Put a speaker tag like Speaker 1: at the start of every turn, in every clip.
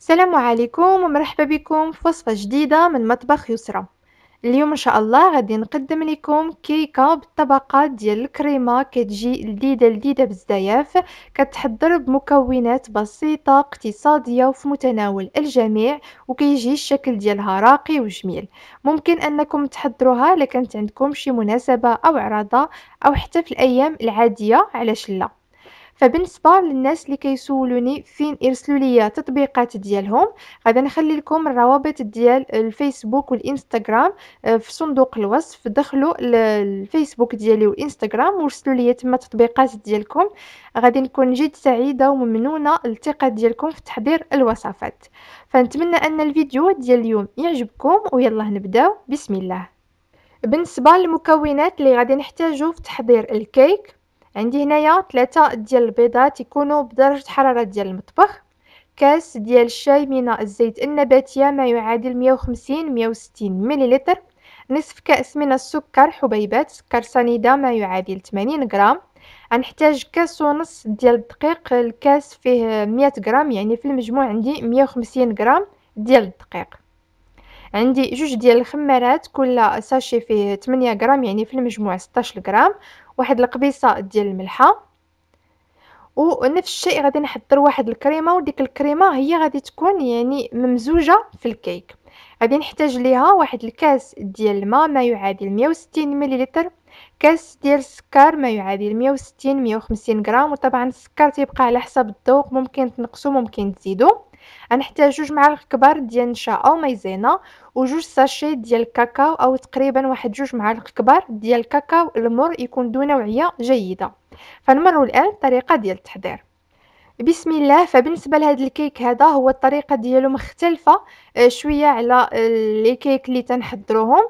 Speaker 1: السلام عليكم ومرحبا بكم في وصفة جديدة من مطبخ يسرى اليوم ان شاء الله غادي نقدم لكم كيكه بالطبقه ديال الكريمه كتجي لذيذه لذيذه بزاف كتحضر بمكونات بسيطه اقتصاديه وفي متناول الجميع وكيجي الشكل ديالها راقي وجميل ممكن انكم تحضروها لكانت عندكم شي مناسبه او عراضه او حتى في الايام العاديه علاش لا فبالنسبه للناس اللي كيسولوني فين يرسلوا لي تطبيقات ديالهم غادي نخلي لكم الروابط ديال الفيسبوك والانستغرام آه، في صندوق الوصف دخلوا الفيسبوك ديالي والانستغرام وارسلوا لي تما تطبيقات ديالكم غادي نكون جد سعيده وممنونه التقة ديالكم في تحضير الوصفات فنتمنى ان الفيديو ديال اليوم يعجبكم ويلا نبداو بسم الله بالنسبه للمكونات اللي غادي نحتاجو في تحضير الكيك عندي هنايا ثلاثة ديال البيضات يكونوا بدرجة حرارة ديال المطبخ كاس ديال الشاي من الزيت النباتية ما يعادل 150 160 مليلتر نصف كأس من السكر حبيبات سكر سنيدة ما يعادل 80 غرام غنحتاج كاس ونص ديال الدقيق الكاس فيه 100 غرام يعني في المجموع عندي 150 غرام ديال الدقيق عندي جوج ديال الخمارات كل ساشي فيه 8 غرام يعني في المجموع 16 غرام واحد القبيصه ديال الملحه ونفس الشيء غادي نحضر واحد الكريمه وديك الكريمه هي غادي تكون يعني ممزوجه في الكيك غادي نحتاج ليها واحد الكاس ديال الماء ما يعادل 160 مليلتر كاس ديال السكر ما يعادل 160 150 غرام وطبعا السكر تيبقى على حسب الذوق ممكن تنقصو ممكن تزيدو غنحتاج جوج معالق كبار ديال نشا او مايزينا وجوج ساشي ديال الكاكاو او تقريبا واحد جوج معالق كبار ديال الكاكاو المر يكون ذو نوعيه جيده فنمروا الان الطريقه ديال التحضير بسم الله فبالنسبه لهذا الكيك هذا هو الطريقه ديالو مختلفه آه، شويه على آه، لي كيك اللي تنحضروهم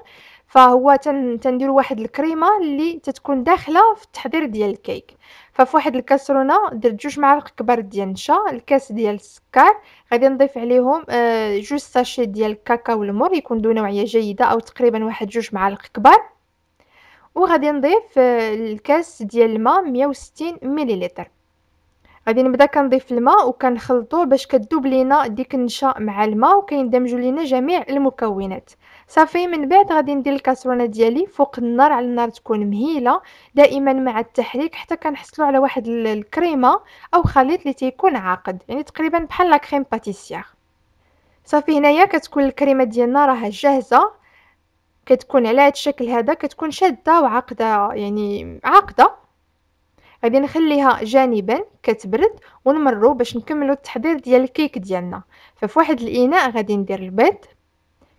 Speaker 1: فهو تنديروا واحد الكريمه اللي تتكون داخله في التحضير ديال الكيك ففي واحد الكاسرونه درت جوج معالق كبار ديال النشا الكاس ديال السكر غادي نضيف عليهم آه، جوج ساشي ديال الكاكاو المر يكون ذو نوعيه جيده او تقريبا واحد جوج معالق كبار وغادي نضيف آه، الكاس ديال الماء 160 مليلتر غادي نبدا كنضيف الماء وكنخلطوه باش كدوب لينا ديك النشا مع الماء وكيندمجوا لينا جميع المكونات صافي من بعد غادي ندير الكاسرونه ديالي فوق النار على النار تكون مهيله دائما مع التحريك حتى كنحصلوا على واحد الكريمه او خليط اللي تيكون عاقد يعني تقريبا بحال لا كريم باتيسيير صافي هنايا كتكون الكريمه ديالنا راه جاهزه كتكون على هذا الشكل هذا كتكون شاده وعاقده يعني عاقده غادي نخليها جانبا كتبرد ونمرو باش نكملو التحضير ديال الكيك ديالنا ففي واحد الاناء غادي ندير البيض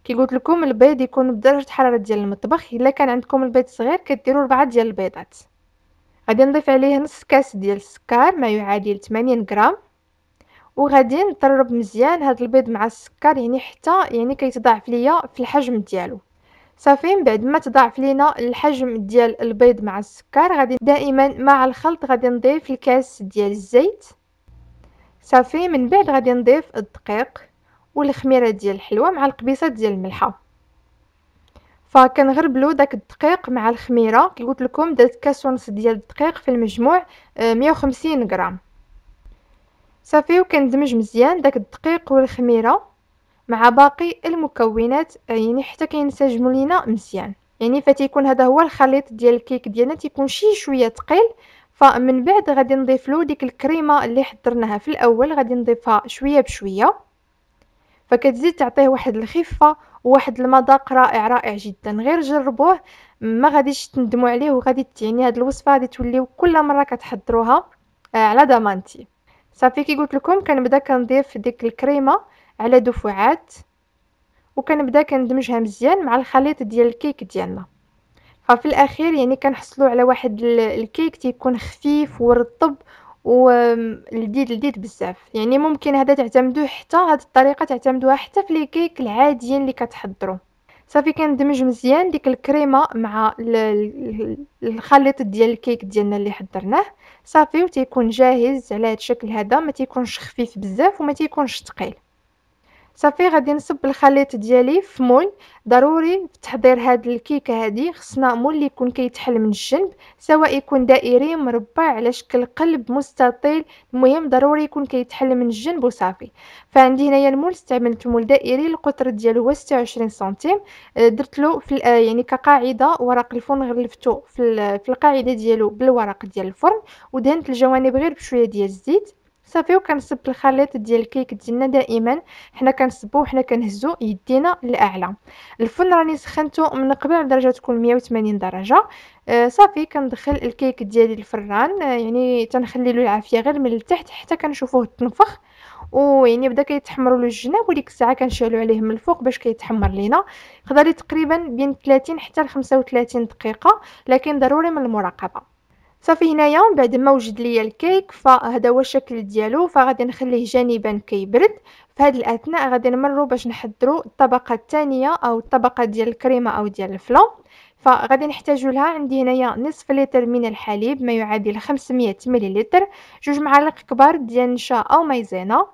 Speaker 1: كي قلت لكم البيض يكون بدرجه حراره ديال المطبخ الا كان عندكم البيض صغير كديروا ربعة ديال البيضات غادي نضيف عليه نص كاس ديال السكر ما يعادل 80 غرام وغادي نضرب مزيان هذا البيض مع السكر يعني حتى يعني كيتضاعف ليا في الحجم ديالو صافي من بعد ما تضاعف لينا الحجم ديال البيض مع السكر غادي دائما مع الخلط غادي نضيف الكاس ديال الزيت صافي من بعد غادي نضيف الدقيق والخميره ديال الحلوه مع القبيصه ديال الملحه فكنغربلو داك الدقيق مع الخميره كي قلت لكم درت كاس ونص ديال الدقيق في المجموع 150 آه، غرام صافي وكندمج مزيان داك الدقيق والخميره مع باقي المكونات يعني حتى كينسجموا لينا مزيان يعني فتيكون هذا هو الخليط ديال الكيك ديالنا تيكون شي شويه ثقيل فمن بعد غادي نضيف له ديك الكريمه اللي حضرناها في الاول غادي نضيفها شويه بشويه فكتزيد تعطيه واحد الخفه وواحد المذاق رائع رائع جدا غير جربوه ما غاديش تندموا عليه وغادي يعني هذه الوصفه غادي توليو كل مره كتحضروها آه، على ضمانتي صافي كي قلت لكم كنبدا كنضيف ديك الكريمه على دفعات وكنبدا كندمجها مزيان مع الخليط ديال الكيك ديالنا ففي الاخير يعني كنحصلوا على واحد الكيك تيكون خفيف ورطب ولذيذ لذيذ بزاف يعني ممكن هذا تعتمدوه حتى هذه الطريقه تعتمدوها حتى في لي كيك العاديين اللي كتحضروا صافي كندمج مزيان ديك الكريمه مع الخليط ديال الكيك ديالنا اللي حضرناه صافي وتيكون جاهز على هذا الشكل هذا ما تيكونش خفيف بزاف وما تيكونش ثقيل صافي غادي نصب الخليط ديالي في مول ضروري في تحضير هاد الكيكه هادي خصنا مول اللي يكون كيتحل من الجنب سواء يكون دائري مربع على شكل قلب مستطيل المهم ضروري يكون كيتحل من الجنب وصافي فعندي هنايا المول استعملت مول دائري القطر ديالو هو 26 سنتيم آه، درت له في آه، يعني كقاعده ورق الفرن غلفتو في, في القاعده ديالو بالورق ديال الفرن ودهنت الجوانب غير بشويه ديال الزيت صافي وكنصب الخليط ديال الكيك ديالنا دائما حنا كنصبو وحنا كنهزو يدينا لاعلى الفرن راني سخنته من قبل على درجه تكون 180 درجه آه، صافي كندخل الكيك ديالي الفران آه، يعني تنخلي له العافيه غير من التحت حتى كنشوفوه تنفخ ويعني بدا كيتحمروا له الجناب وديك الساعه كنشعلو عليه من الفوق باش كيتحمر لينا يقدر لي تقريبا بين 30 حتى ل 35 دقيقه لكن ضروري من المراقبه صافي هنايا من بعد ما وجد ليا الكيك فهذا هو الشكل ديالو فغادي نخليه جانبا كيبرد في هذا الاثناء غادي نمروا باش نحضروا الطبقه الثانيه او الطبقه ديال الكريمه او ديال الفلون فغادي نحتاجوا لها عندي هنايا نصف لتر من الحليب ما يعادل 500 مليلتر جوج معالق كبار ديال النشا او مايزينا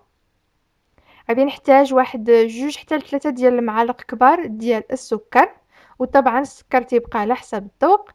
Speaker 1: غادي نحتاج واحد جوج حتى لثلاثه ديال المعالق كبار ديال السكر وطبعا السكر تيبقى على حسب الذوق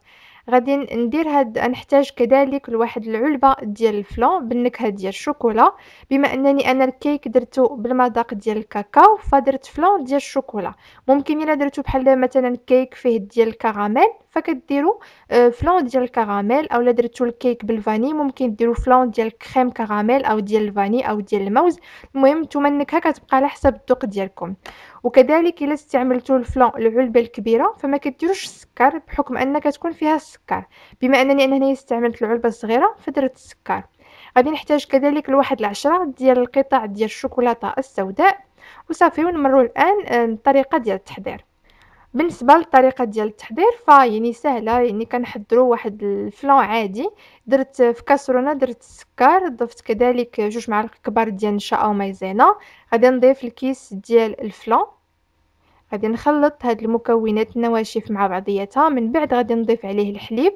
Speaker 1: غادي ندير هاد نحتاج كذلك لواحد العلبه ديال الفلون بالنكهه ديال الشوكولا بما انني انا الكيك درتو بالمذاق ديال الكاكاو فدرت فلون ديال الشوكولا ممكن الا درتو بحال مثلا كيك فيه ديال الكراميل فكديروا آه، فلون ديال الكراميل اولا درتو الكيك بالفاني ممكن ديروا فلون ديال الكريم كراميل او ديال الفاني او ديال الموز المهم نتوما النكهه كتبقى على حسب الذوق ديالكم وكذلك الا استعملتوا الفلون العلبه الكبيره فما كديروش السكر بحكم ان كتكون فيها السكر بما انني انا هنا استعملت العلبه الصغيره فدرت السكر غادي نحتاج كذلك لواحد العشرة ديال القطع ديال الشوكولاته السوداء وصافي ونمروا الان آه، الطريقه ديال التحضير بالنسبه للطريقه ديال التحضير ف يعني سهله يعني كنحضروا واحد الفلون عادي درت في كاسرونه درت السكر ضفت كذلك جوج معالق كبار ديال النشا او مايزينا غادي نضيف الكيس ديال الفلون غادي نخلط هاد المكونات النواشف مع بعضياتها من بعد غادي نضيف عليه الحليب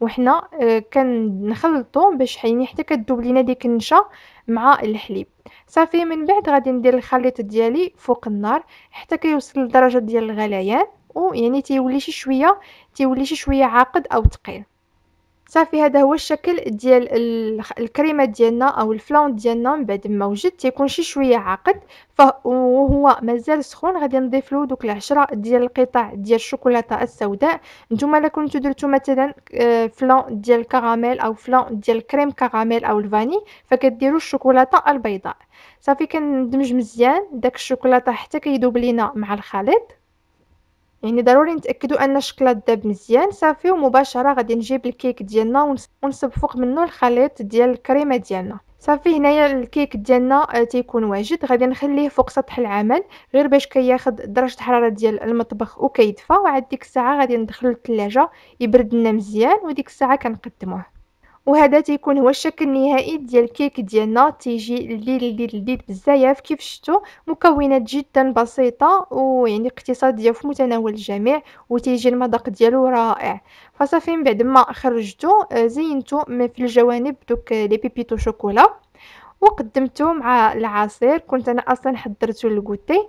Speaker 1: وحنا آه، كنخلطو باش حيني حتى كدوب لينا ديك النشا مع الحليب صافي من بعد غادي ندير الخليط ديالي فوق النار حتى كيوصل لدرجه ديال الغليان ويعني تيولي شي شويه تيولي شي شويه عاقد او ثقيل صافي هذا هو الشكل ديال الكريمه ديالنا او الفلون ديالنا من بعد ما وجد تيكون شي شويه عاقد وهو مازال سخون غادي نضيف له دوك العشرة ديال القطع ديال الشوكولاته السوداء نتوما الا كنتو درتو مثلا آه، فلون ديال الكراميل او فلون ديال كريم كراميل او الفاني فكديروا الشوكولاته البيضاء صافي كندمج مزيان داك الشوكولاته حتى كيذوب لينا مع الخليط يعني ضروري نتاكدوا ان الشكلاط داب مزيان صافي ومباشره غادي نجيب الكيك ديالنا ونصب فوق منه الخليط ديال الكريمه ديالنا صافي هنايا الكيك ديالنا آه، تيكون واجد غادي نخليه فوق سطح العمل غير باش كياخد كي درجه الحراره ديال المطبخ وكيدفى وعاد ديك الساعه غادي ندخل الثلاجه يبرد لنا مزيان وديك الساعه كنقدموه وهذا تيكون هو الشكل النهائي ديال الكيك ديالنا تيجي لذيذ لذيذ لذيذ بزاف كيف شفتوا مكونات جدا بسيطه ويعني اقتصاديه في متناول الجميع وتيجي المذاق ديالو رائع فصافي من بعد ما خرجته آه، زينته من في الجوانب دوك لي بيبيتو شوكولا وقدمته مع العصير كنت انا اصلا حضرته للكوتي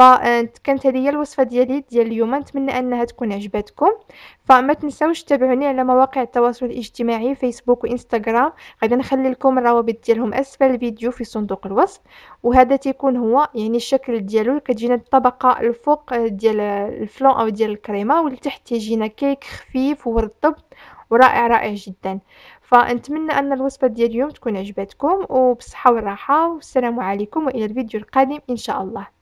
Speaker 1: فكانت آه، هذه هي الوصفه ديالي ديال اليوم نتمنى انها تكون عجبتكم فما تنساوش تتابعوني على مواقع التواصل الاجتماعي فيسبوك وانستغرام غادي نخلي لكم الروابط ديالهم اسفل الفيديو في صندوق الوصف وهذا تيكون هو يعني الشكل ديالو كتجينا الطبقه الفوق آه، ديال الفلون او ديال الكريمه والتحت تيجينا كيك خفيف ورطب ورائع رائع جدا فنتمنى ان الوصفه ديال اليوم تكون عجبتكم وبالصحه والراحه والسلام عليكم والى الفيديو القادم ان شاء الله